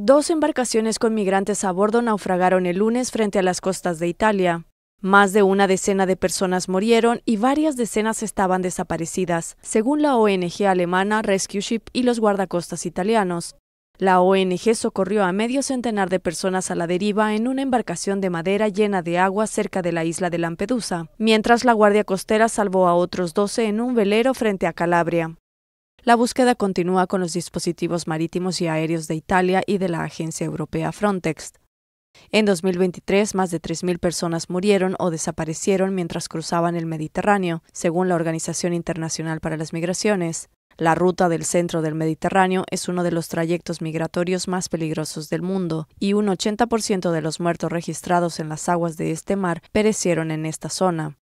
Dos embarcaciones con migrantes a bordo naufragaron el lunes frente a las costas de Italia. Más de una decena de personas murieron y varias decenas estaban desaparecidas, según la ONG alemana Rescue Ship y los guardacostas italianos. La ONG socorrió a medio centenar de personas a la deriva en una embarcación de madera llena de agua cerca de la isla de Lampedusa, mientras la Guardia Costera salvó a otros doce en un velero frente a Calabria. La búsqueda continúa con los dispositivos marítimos y aéreos de Italia y de la agencia europea Frontex. En 2023, más de 3.000 personas murieron o desaparecieron mientras cruzaban el Mediterráneo, según la Organización Internacional para las Migraciones. La ruta del centro del Mediterráneo es uno de los trayectos migratorios más peligrosos del mundo, y un 80% de los muertos registrados en las aguas de este mar perecieron en esta zona.